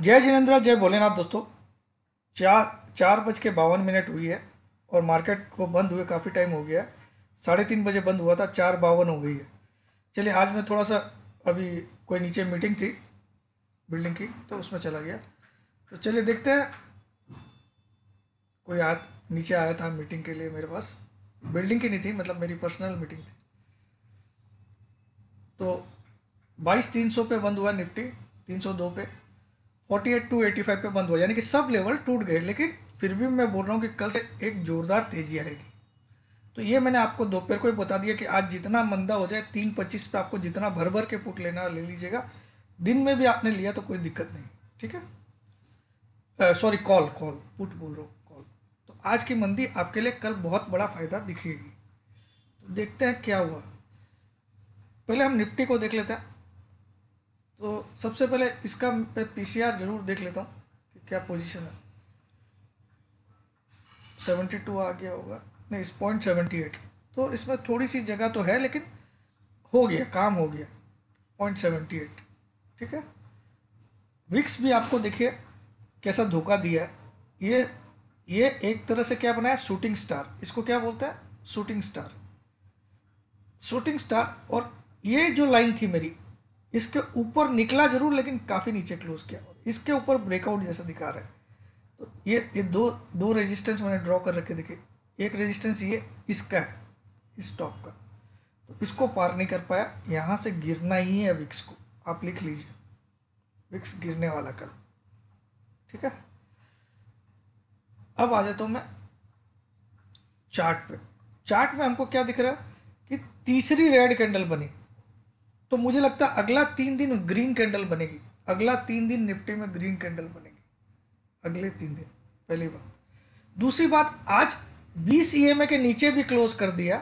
जय जिनेन्द्र जय भोलेनाथ दोस्तों चार चार बज के बावन मिनट हुई है और मार्केट को बंद हुए काफ़ी टाइम हो गया है साढ़े तीन बजे बंद हुआ था चार बावन हो गई है चलिए आज मैं थोड़ा सा अभी कोई नीचे मीटिंग थी बिल्डिंग की तो उसमें चला गया तो चलिए देखते हैं कोई आ नीचे आया था मीटिंग के लिए मेरे पास बिल्डिंग की नहीं थी मतलब मेरी पर्सनल मीटिंग थी तो बाईस तीन सौ पे बंद हुआ निफ्टी तीन सौ दो पे forty eight two eighty five पर बंद हुआ यानी कि सब लेवल टूट गए लेकिन फिर भी मैं बोल रहा हूँ कि कल से एक ज़ोरदार तेज़ी आएगी तो ये मैंने आपको दोपहर को ही बता दिया कि आज जितना मंदा हो जाए तीन पच्चीस पर आपको जितना भर भर के पुट लेना ले लीजिएगा दिन में भी आपने लिया तो कोई दिक्कत नहीं ठीक है सॉरी कॉल कॉल पुट बोल रहा हूँ कॉल तो आज की मंदी आपके लिए कल बहुत बड़ा फ़ायदा दिखेगी तो देखते हैं क्या हुआ पहले हम निफ्टी को देख लेते हैं सबसे पहले इसका मैं पीसीआर जरूर देख लेता हूँ कि क्या पोजीशन है सेवेंटी टू आ गया होगा नहीं इस पॉइंट सेवेंटी एट तो इसमें थोड़ी सी जगह तो है लेकिन हो गया काम हो गया पॉइंट सेवेंटी एट ठीक है विक्स भी आपको देखिए कैसा धोखा दिया है ये ये एक तरह से क्या बनाया शूटिंग स्टार इसको क्या बोलता है शूटिंग स्टार शूटिंग स्टार और ये जो लाइन थी मेरी इसके ऊपर निकला जरूर लेकिन काफ़ी नीचे क्लोज किया इसके ऊपर ब्रेकआउट जैसा दिखा रहा है तो ये ये दो दो रेजिस्टेंस मैंने ड्रॉ कर रखे देखे एक रेजिस्टेंस ये इसका है इस टॉप का तो इसको पार नहीं कर पाया यहाँ से गिरना ही है विक्स को आप लिख लीजिए विक्स गिरने वाला कल ठीक है अब आ जाता हूँ मैं चार्ट पे चार्ट में हमको क्या दिख रहा है कि तीसरी रेड कैंडल बनी तो मुझे लगता है अगला तीन दिन ग्रीन कैंडल बनेगी अगला तीन दिन निफ्टी में ग्रीन कैंडल बनेगी अगले तीन दिन पहली बात दूसरी बात आज बीस ई e के नीचे भी क्लोज कर दिया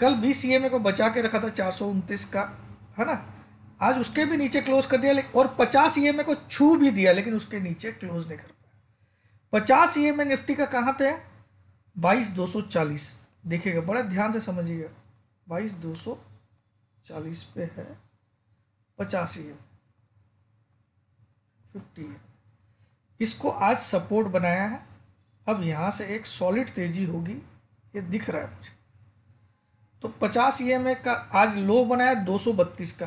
कल बीस ई e को बचा के रखा था चार सौ उनतीस का है ना आज उसके भी नीचे क्लोज कर दिया और पचास ई e को छू भी दिया लेकिन उसके नीचे क्लोज नहीं कर पाया पचास ई निफ्टी का कहाँ पे है बाईस दो सौ चालीस देखिएगा बड़ा ध्यान से समझिएगा बाईस दो सौ चालीस पे है पचासी है फिफ्टी है इसको आज सपोर्ट बनाया है अब यहाँ से एक सॉलिड तेजी होगी ये दिख रहा है मुझे तो पचास ई e एम का आज लो बनाया दो सौ बत्तीस का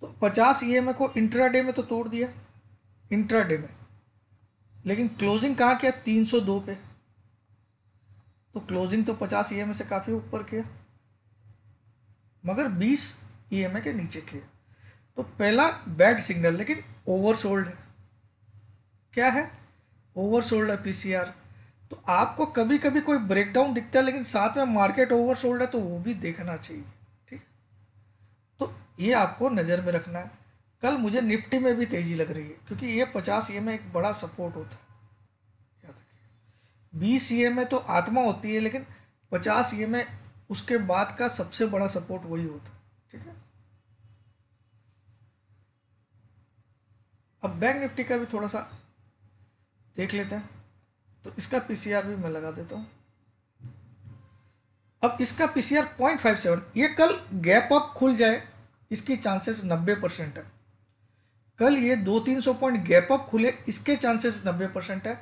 तो पचास ई e एम को इंट्राडे में तो तोड़ दिया इंट्राडे में लेकिन क्लोजिंग कहाँ किया तीन सौ दो पे तो क्लोजिंग तो पचास ई e एम से काफ़ी ऊपर किया मगर 20 ई e के नीचे के तो पहला बैड सिग्नल लेकिन ओवरसोल्ड है क्या है ओवरसोल्ड है पीसीआर तो आपको कभी कभी कोई ब्रेकडाउन दिखता है लेकिन साथ में मार्केट ओवरसोल्ड है तो वो भी देखना चाहिए ठीक तो ये आपको नज़र में रखना है कल मुझे निफ्टी में भी तेज़ी लग रही है क्योंकि ये पचास ई e एक बड़ा सपोर्ट होता है याद रखिए बीस ई e में तो आत्मा होती है लेकिन पचास ई उसके बाद का सबसे बड़ा सपोर्ट वही होता है ठीक है अब बैंक निफ्टी का भी थोड़ा सा देख लेते हैं तो इसका पीसीआर भी मैं लगा देता हूं अब इसका पीसीआर पॉइंट फाइव सेवन ये कल गैप अप खुल जाए इसकी चांसेस नब्बे परसेंट है कल ये दो तीन सौ पॉइंट गैप अप खुले इसके चांसेस नब्बे परसेंट है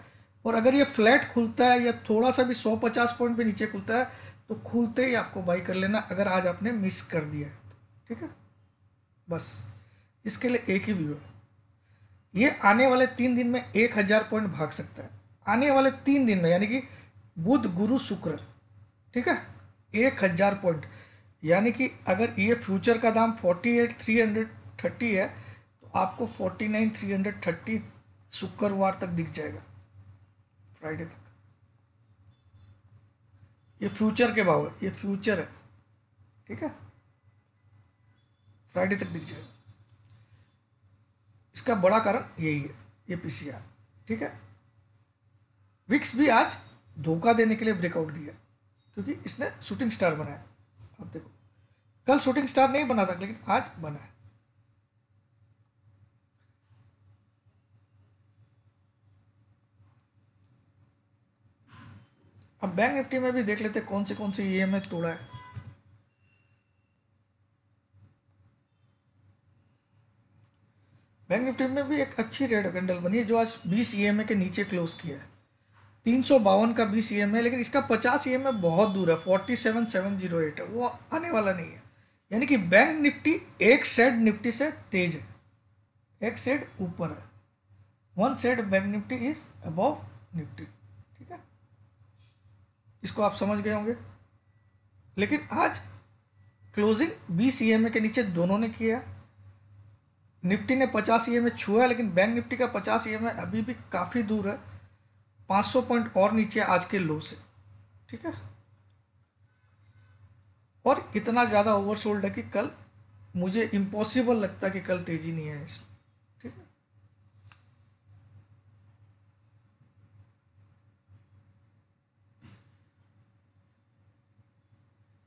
और अगर ये फ्लैट खुलता है या थोड़ा सा भी सौ पचास पॉइंट भी नीचे खुलता है तो खुलते ही आपको बाई कर लेना अगर आज आपने मिस कर दिया है ठीक है बस इसके लिए एक ही व्यू है ये आने वाले तीन दिन में एक हज़ार पॉइंट भाग सकता है आने वाले तीन दिन में यानी कि बुध गुरु शुक्र ठीक है एक हज़ार पॉइंट यानी कि अगर ये फ्यूचर का दाम forty eight three hundred thirty है तो आपको forty nine three hundred thirty शुक्रवार तक दिख जाएगा फ्राइडे तक ये फ्यूचर के भाव है ये फ्यूचर है ठीक है फ्राइडे तक दिख जाएगा इसका बड़ा कारण यही है ये पीसीआर ठीक है विक्स भी आज धोखा देने के लिए ब्रेकआउट दिया क्योंकि इसने शूटिंग स्टार बनाया अब देखो कल शूटिंग स्टार नहीं बना था लेकिन आज बना है अब बैंक निफ्टी में भी देख लेते कौन से कौन से ई e एम तोड़ा है बैंक निफ्टी में भी एक अच्छी रेड कैंडल बनी है जो आज बीस ई e के नीचे क्लोज किया है तीन सौ बावन का बीस ई e है लेकिन इसका पचास ई बहुत दूर है forty seven seven zero eight है वो आने वाला नहीं है यानी कि बैंक निफ्टी एक सेट निफ्टी से तेज है एक सेट ऊपर है one set bank Nifty is above Nifty इसको आप समझ गए होंगे लेकिन आज क्लोजिंग बीस ई के नीचे दोनों ने किया निफ्टी ने पचास ई छुआ है लेकिन बैंक निफ्टी का पचास ई अभी भी काफ़ी दूर है पाँच सौ पॉइंट और नीचे आज के लो से ठीक है और इतना ज़्यादा ओवरसोल्ड है कि कल मुझे इम्पॉसिबल लगता कि कल तेज़ी नहीं है इसमें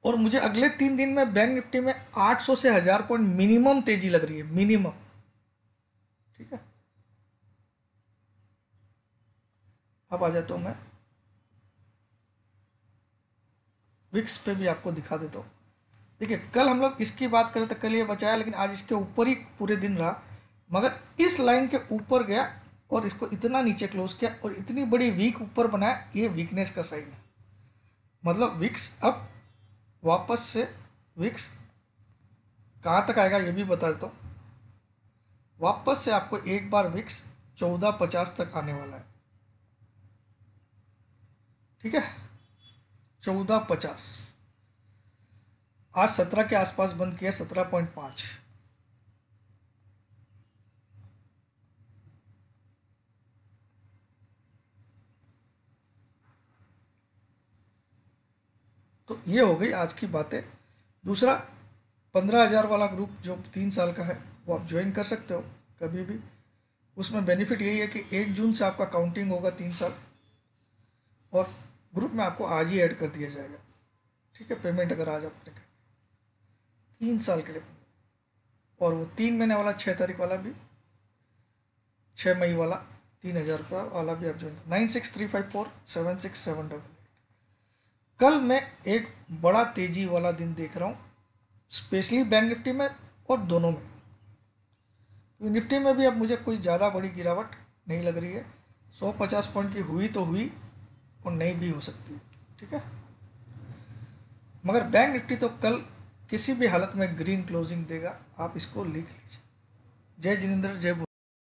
और मुझे अगले तीन दिन में बैंक निफ्टी में 800 से हज़ार पॉइंट मिनिमम तेज़ी लग रही है मिनिमम ठीक है अब आ जाता हूं मैं विक्स पे भी आपको दिखा देता हूँ देखिए कल हम लोग इसकी बात करें तो कल ये बचाया लेकिन आज इसके ऊपर ही पूरे दिन रहा मगर इस लाइन के ऊपर गया और इसको इतना नीचे क्लोज किया और इतनी बड़ी वीक ऊपर बनाया ये वीकनेस का साइन है मतलब विक्स अब वापस से विक्स कहाँ तक आएगा ये भी बता देता हूँ वापस से आपको एक बार विक्स चौदह पचास तक आने वाला है ठीक है चौदह पचास आज सत्रह के आसपास बंद किया सत्रह पॉइंट पाँच तो ये हो गई आज की बातें दूसरा पंद्रह हज़ार वाला ग्रुप जो तीन साल का है वो आप ज्वाइन कर सकते हो कभी भी उसमें बेनिफिट यही है कि एक जून से आपका काउंटिंग होगा तीन साल और ग्रुप में आपको आज ही ऐड कर दिया जाएगा ठीक है पेमेंट अगर आज आपने कर तीन साल के लिए और वो तीन महीने वाला छः तारीख वाला भी छः मई वाला तीन हज़ार रुपये वाला भी आप join nine six three five four seven six seven double कल मैं एक बड़ा तेज़ी वाला दिन देख रहा हूँ स्पेशली बैंक निफ्टी में और दोनों में तो निफ्टी में भी अब मुझे कोई ज़्यादा बड़ी गिरावट नहीं लग रही है सौ पचास पॉइंट की हुई तो हुई और नहीं भी हो सकती ठीक है मगर बैंक निफ्टी तो कल किसी भी हालत में ग्रीन क्लोजिंग देगा आप इसको लिख लीजिए जय जिनेंद्र जय